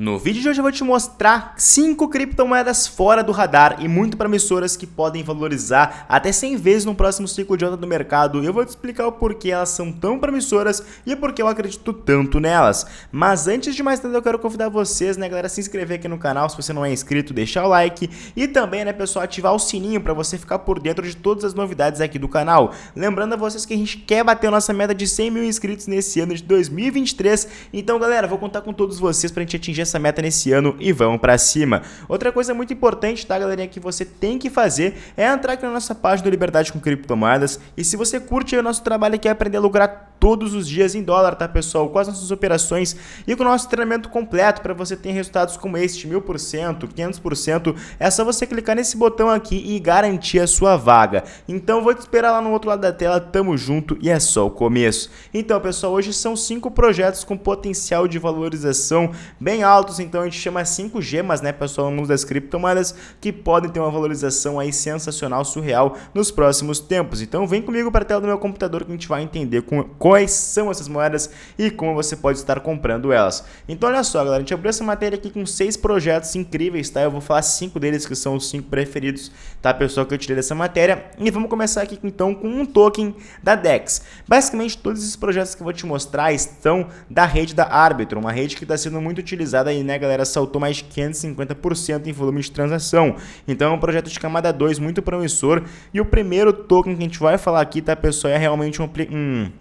No vídeo de hoje eu vou te mostrar 5 criptomoedas fora do radar e muito promissoras que podem valorizar até 100 vezes no próximo ciclo de onda do mercado. Eu vou te explicar o porquê elas são tão promissoras e por que eu acredito tanto nelas. Mas antes de mais nada eu quero convidar vocês, né, galera, a se inscrever aqui no canal se você não é inscrito, deixar o like e também, né, pessoal, ativar o sininho para você ficar por dentro de todas as novidades aqui do canal. Lembrando a vocês que a gente quer bater a nossa meta de 100 mil inscritos nesse ano de 2023. Então, galera, vou contar com todos vocês para a gente atingir essa meta nesse ano e vamos para cima. Outra coisa muito importante, tá, galerinha, que você tem que fazer é entrar aqui na nossa página do Liberdade com Criptomoedas e se você curte o nosso trabalho e quer aprender a lucrar todos os dias em dólar, tá pessoal? Com as nossas operações e com o nosso treinamento completo para você ter resultados como este, 1000%, 500%, é só você clicar nesse botão aqui e garantir a sua vaga. Então vou te esperar lá no outro lado da tela, tamo junto e é só o começo. Então pessoal, hoje são cinco projetos com potencial de valorização bem altos, então a gente chama cinco gemas, né pessoal, no mundo das criptomoedas, que podem ter uma valorização aí sensacional, surreal nos próximos tempos. Então vem comigo para a tela do meu computador que a gente vai entender com quais são essas moedas e como você pode estar comprando elas. Então olha só, galera, a gente abriu essa matéria aqui com seis projetos incríveis, tá? Eu vou falar cinco deles que são os cinco preferidos, tá, pessoal, que eu tirei dessa matéria. E vamos começar aqui então com um token da DEX. Basicamente todos esses projetos que eu vou te mostrar estão da rede da Arbitrum, uma rede que está sendo muito utilizada aí, né, galera? Saltou mais de 550% em volume de transação. Então é um projeto de camada 2 muito promissor. E o primeiro token que a gente vai falar aqui, tá, pessoal, é realmente um... um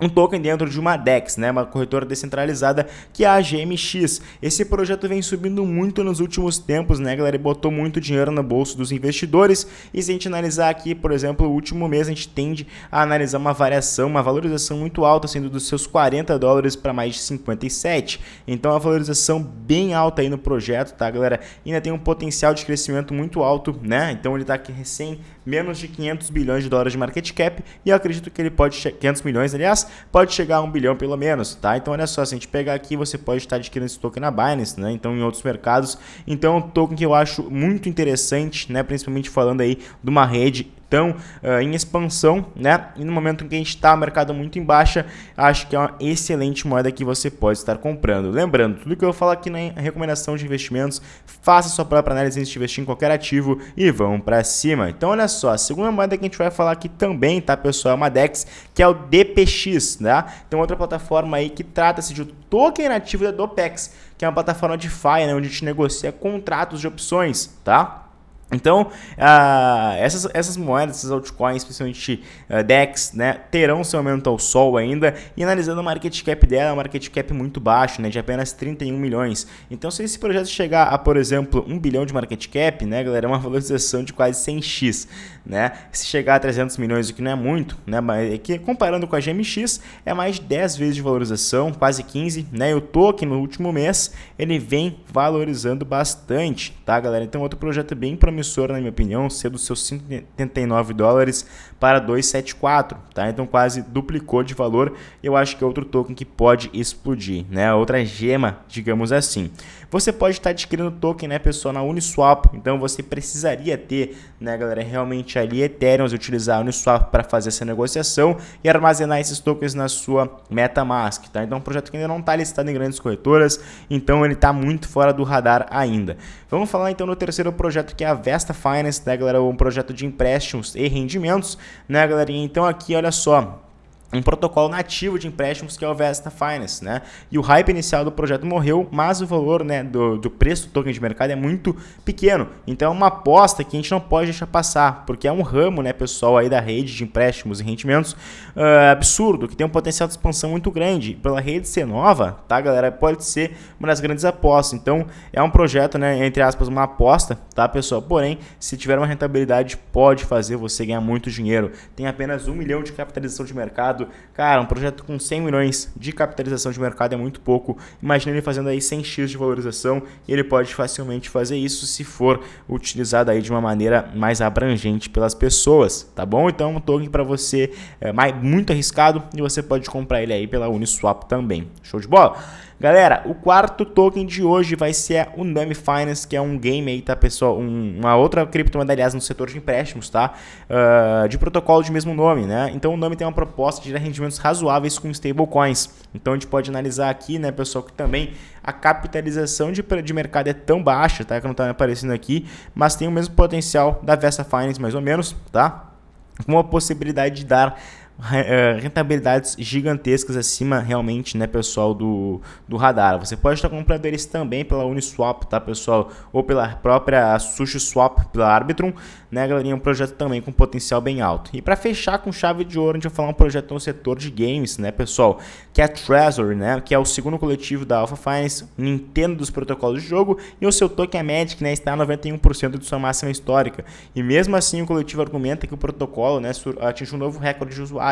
um token dentro de uma DEX, né, uma corretora descentralizada, que é a GMX. Esse projeto vem subindo muito nos últimos tempos, né, galera, e botou muito dinheiro no bolso dos investidores. E se a gente analisar aqui, por exemplo, o último mês, a gente tende a analisar uma variação, uma valorização muito alta, sendo dos seus 40 dólares para mais de 57. Então, a valorização bem alta aí no projeto, tá, galera? Ainda tem um potencial de crescimento muito alto, né? Então, ele está aqui recém menos de 500 bilhões de dólares de market cap e eu acredito que ele pode 500 milhões, aliás, pode chegar a um bilhão pelo menos, tá? Então olha só, se a gente pegar aqui, você pode estar adquirindo esse token na Binance, né? Então em outros mercados. Então é um token que eu acho muito interessante, né? Principalmente falando aí de uma rede estão uh, eh, em expansão, né? E no momento em que a gente está mercado muito em baixa, acho que é uma excelente moeda que você pode estar comprando. Lembrando, tudo que eu falo aqui na recomendação de investimentos, faça sua própria análise antes de investir em qualquer ativo e vão para cima. Então, olha só, a segunda moeda que a gente vai falar aqui também, tá, pessoal, é uma DEX, que é o DPX, tá? Né? Tem outra plataforma aí que trata-se de um token nativo da DOPEX, que é uma plataforma de FI, né, onde a gente negocia contratos de opções, tá? Então, uh, essas, essas moedas, essas altcoins, principalmente uh, DEX, né, terão seu momento ao sol ainda. E analisando o market cap dela, é um market cap muito baixo, né, de apenas 31 milhões. Então, se esse projeto chegar a, por exemplo, 1 bilhão de market cap, né, galera, é uma valorização de quase 100x, né? Se chegar a 300 milhões, o que não é muito, né, mas é que comparando com a GMX, é mais de 10 vezes de valorização, quase 15, né? E o token no último mês, ele vem valorizando bastante, tá, galera? Então, outro projeto bem promissor emissora, na minha opinião, ser dos seus 79 dólares para 274, tá? Então quase duplicou de valor. Eu acho que é outro token que pode explodir, né? Outra gema, digamos assim. Você pode estar adquirindo token, né, pessoal, na Uniswap. Então você precisaria ter, né, galera, realmente ali Ethereum, utilizar a Uniswap para fazer essa negociação e armazenar esses tokens na sua MetaMask, tá? Então é um projeto que ainda não está listado em grandes corretoras, então ele está muito fora do radar ainda. Vamos falar então no terceiro projeto que é a Vesta Finance, né, galera? Um projeto de empréstimos e rendimentos, né, galerinha? Então aqui, olha só um protocolo nativo de empréstimos que é o Vesta Finance, né? E o hype inicial do projeto morreu, mas o valor, né, do, do preço do token de mercado é muito pequeno. Então é uma aposta que a gente não pode deixar passar, porque é um ramo, né, pessoal, aí da rede de empréstimos e rendimentos uh, absurdo, que tem um potencial de expansão muito grande. Pela rede ser nova, tá, galera, pode ser uma das grandes apostas. Então é um projeto, né, entre aspas, uma aposta, tá, pessoal? Porém, se tiver uma rentabilidade, pode fazer você ganhar muito dinheiro. Tem apenas um milhão de capitalização de mercado mercado. Cara, um projeto com 100 milhões de capitalização de mercado é muito pouco. Imagina ele fazendo aí 100x de valorização e ele pode facilmente fazer isso se for utilizado aí de uma maneira mais abrangente pelas pessoas, tá bom? Então, um token para você é muito arriscado e você pode comprar ele aí pela Uniswap também. Show de bola? Galera, o quarto token de hoje vai ser o Nami Finance, que é um game aí, tá, pessoal? Um, uma outra criptomoeda, aliás, no setor de empréstimos, tá? Uh, de protocolo de mesmo nome, né? Então, o Nami tem uma proposta de gerar rendimentos razoáveis com stablecoins. Então a gente pode analisar aqui, né, pessoal, que também a capitalização de, de mercado é tão baixa, tá? Que não está aparecendo aqui, mas tem o mesmo potencial da Vesta Finance, mais ou menos, tá? com a possibilidade de dar é, rentabilidades gigantescas acima realmente, né, pessoal, do, do radar. Você pode estar comprando eles também pela Uniswap, tá, pessoal? Ou pela própria SushiSwap, pela Arbitrum, né, galerinha? Um projeto também com potencial bem alto. E para fechar com chave de ouro, a gente vai falar um projeto no setor de games, né, pessoal? Que é a Treasury, né? Que é o segundo coletivo da Alpha Finance, Nintendo dos protocolos de jogo, e o seu token é Magic, né, está a 91% de sua máxima histórica. E mesmo assim, o coletivo argumenta que o protocolo, né, atingiu um novo recorde de usuários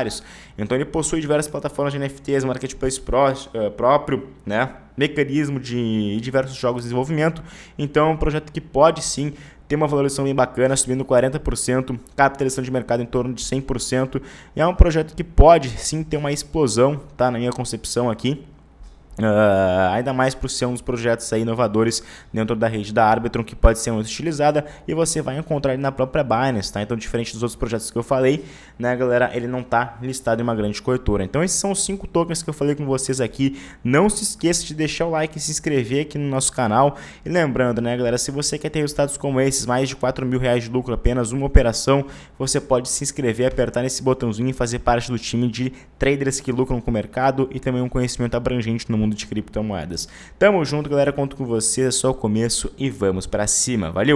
então ele possui diversas plataformas de NFTs, marketplace pró eh, próprio, né? mecanismo de diversos jogos de desenvolvimento. Então é um projeto que pode sim ter uma valorização bem bacana, subindo 40%, capitalização de mercado em torno de 100%. E é um projeto que pode sim ter uma explosão, tá? Na minha concepção aqui. Uh, ainda mais por ser um dos projetos inovadores dentro da rede da Arbitrum que pode ser muito utilizada e você vai encontrar ele na própria Binance, tá? Então, diferente dos outros projetos que eu falei, né, galera, ele não está listado em uma grande corretora. Então, esses são os cinco tokens que eu falei com vocês aqui. Não se esqueça de deixar o like e se inscrever aqui no nosso canal. E lembrando, né, galera, se você quer ter resultados como esses, mais de 4 mil reais de lucro apenas uma operação, você pode se inscrever, apertar nesse botãozinho e fazer parte do time de traders que lucram com o mercado e também um conhecimento abrangente no mundo mundo de criptomoedas. Tamo junto, galera. Conto com você. É só o começo e vamos para cima. Valeu!